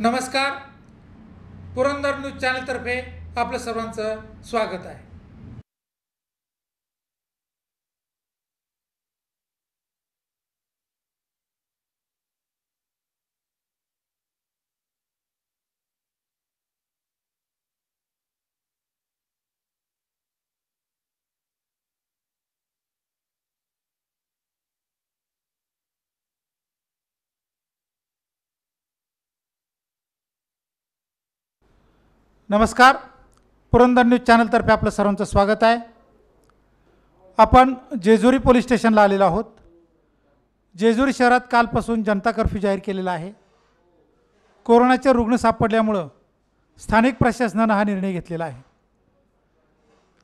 नमस्कार पुरंदर न्यूज चॅनलतर्फे आपलं सर्वांचं स्वागत आहे नमस्कार पुरंदर न्यूज चॅनलतर्फे आपलं सर्वांचं स्वागत आहे आपण जेजुरी पोलीस स्टेशनला आलेलो आहोत जेजुरी शहरात कालपासून जनता कर्फ्यू जाहीर केलेला आहे कोरोनाचे रुग्ण सापडल्यामुळं स्थानिक प्रशासनानं हा निर्णय घेतलेला आहे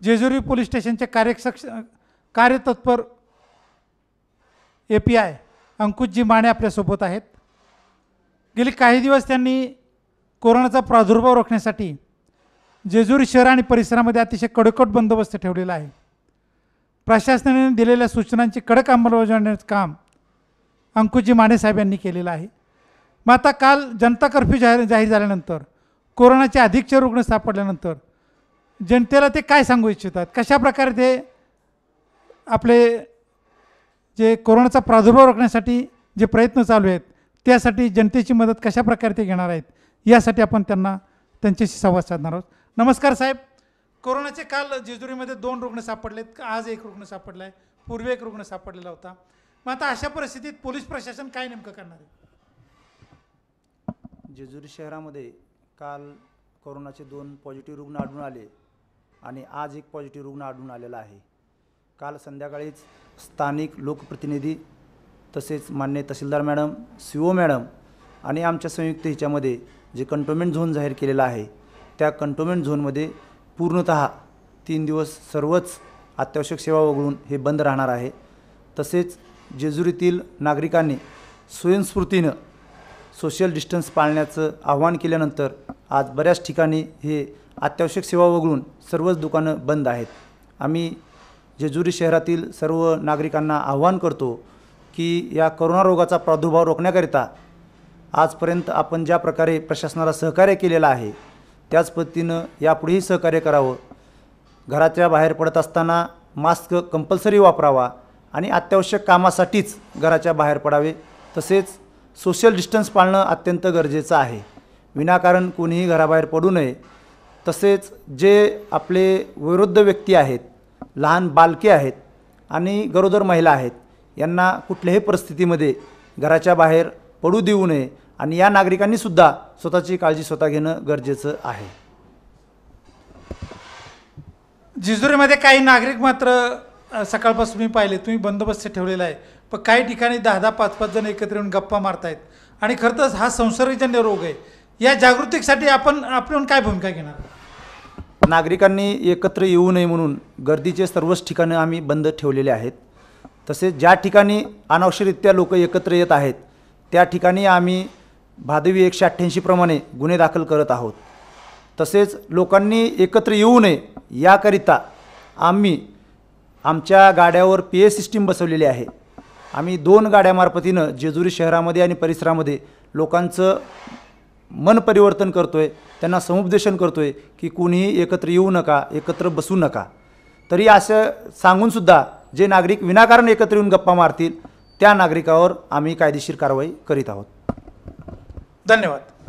जेजुरी पोलीस स्टेशनचे कार्यक्षक्ष कार्यतत्पर ए पी आय अंकुशजी माने आपल्यासोबत आहेत गेले काही दिवस त्यांनी कोरोनाचा प्रादुर्भाव रोखण्यासाठी जेजुरी शहर आणि परिसरामध्ये अतिशय कडकट बंदोबस्त ठेवलेला आहे प्रशासनाने दिलेल्या सूचनांची कडक अंमलबजावण्याचं काम अंकुजी मानेसाहेब यांनी केलेलं आहे मग आता काल जनता कर्फ्यू जाहीर जाहीर झाल्यानंतर कोरोनाचे अधिकचे रुग्ण सापडल्यानंतर जनतेला ते काय सांगू इच्छितात कशाप्रकारे ते आपले जे कोरोनाचा प्रादुर्भाव रोखण्यासाठी जे प्रयत्न चालू आहेत त्यासाठी जनतेची मदत कशाप्रकारे ते घेणार आहेत यासाठी आपण त्यांना त्यांच्याशी संवाद साधणार आहोत नमस्कार साहेब कोरोनाचे काल जेजुरीमध्ये दोन रुग्ण सापडलेत आज एक रुग्ण सापडला आहे पूर्वी एक रुग्ण सापडलेला होता मग आता अशा परिस्थितीत पोलीस प्रशासन काय नेमकं करणार आहे जेजुरी शहरामध्ये काल कोरोनाचे दोन पॉझिटिव्ह रुग्ण आढळून आले आणि आज एक पॉझिटिव्ह रुग्ण आढळून आलेला आहे काल संध्याकाळीच स्थानिक लोकप्रतिनिधी तसेच मान्य तहसीलदार मॅडम सी ओ मॅडम आणि आमच्या संयुक्त ह्याच्यामध्ये जे कंटोनमेंट झोन जाहीर केलेला आहे त्या कंटोनमेंट झोनमध्ये पूर्णत तीन दिवस सर्वच अत्यावश्यक सेवा वगळून हे बंद राहणार आहे तसेच जेजुरीतील नागरिकांनी स्वयंस्फूर्तीनं सोशल डिस्टन्स पाळण्याचं आवाहन केल्यानंतर आज बऱ्याच ठिकाणी हे अत्यावश्यक सेवा वगळून सर्वच दुकानं बंद आहेत आम्ही जेजुरी शहरातील सर्व नागरिकांना आव्हान करतो की या करोना रोगाचा प्रादुर्भाव रोखण्याकरिता आजपर्यंत आपण ज्या प्रकारे प्रशासनाला सहकार्य केलेलं आहे त्याच पद्धतीनं यापुढेही सहकार्य करावं घराच्या बाहेर पडत असताना मास्क कंपल्सरी वापरावा आणि अत्यावश्यक कामासाठीच घराच्या बाहेर पडावे तसेच सोशल डिस्टन्स पाळणं अत्यंत गरजेचं आहे विनाकारण कोणीही घराबाहेर पडू नये तसेच जे आपले विरुद्ध व्यक्ती आहेत लहान बालके आहेत आणि गरोदर महिला आहेत यांना कुठल्याही परिस्थितीमध्ये घराच्या बाहेर पडू देऊ नये आणि या नागरिकांनी सुद्धा स्वतःची काळजी स्वतः घेणं गरजेचं आहे जिजुरीमध्ये काही नागरिक मात्र सकाळपासून मी पाहिले तुम्ही बंदोबस्त ठेवलेला आहे पण काही ठिकाणी दहा दहा पाच पाच जण एकत्र येऊन गप्पा आहेत आणि खरं तर हा संसर्गजन्य रोग आहे या जागृतीसाठी आपण आपण काय भूमिका घेणार नागरिकांनी एकत्र येऊ नये म्हणून गर्दीचे सर्वच ठिकाणं आम्ही बंद ठेवलेले आहेत तसेच ज्या ठिकाणी अनावश्यकरित्या लोक एकत्र येत आहेत त्या ठिकाणी आम्ही भादवी एकशे अठ्ठ्याऐंशीप्रमाणे गुन्हे दाखल करत आहोत तसेच लोकांनी एकत्र येऊ नये याकरिता आम्ही आमच्या गाड्यावर पी ए सिस्टीम बसवलेली आहे आम्ही दोन गाड्यामार्फतीनं जेजुरी शहरामध्ये आणि परिसरामध्ये लोकांचं मन परिवर्तन करतो आहे त्यांना समुपदेशन करतो आहे की कुणीही एकत्र येऊ नका एकत्र बसू नका तरी असं सांगूनसुद्धा जे नागरिक विनाकारण एकत्र येऊन गप्पा मारतील त्या नागरिकावर आम्ही कायदेशीर कारवाई करीत आहोत धन्यवाद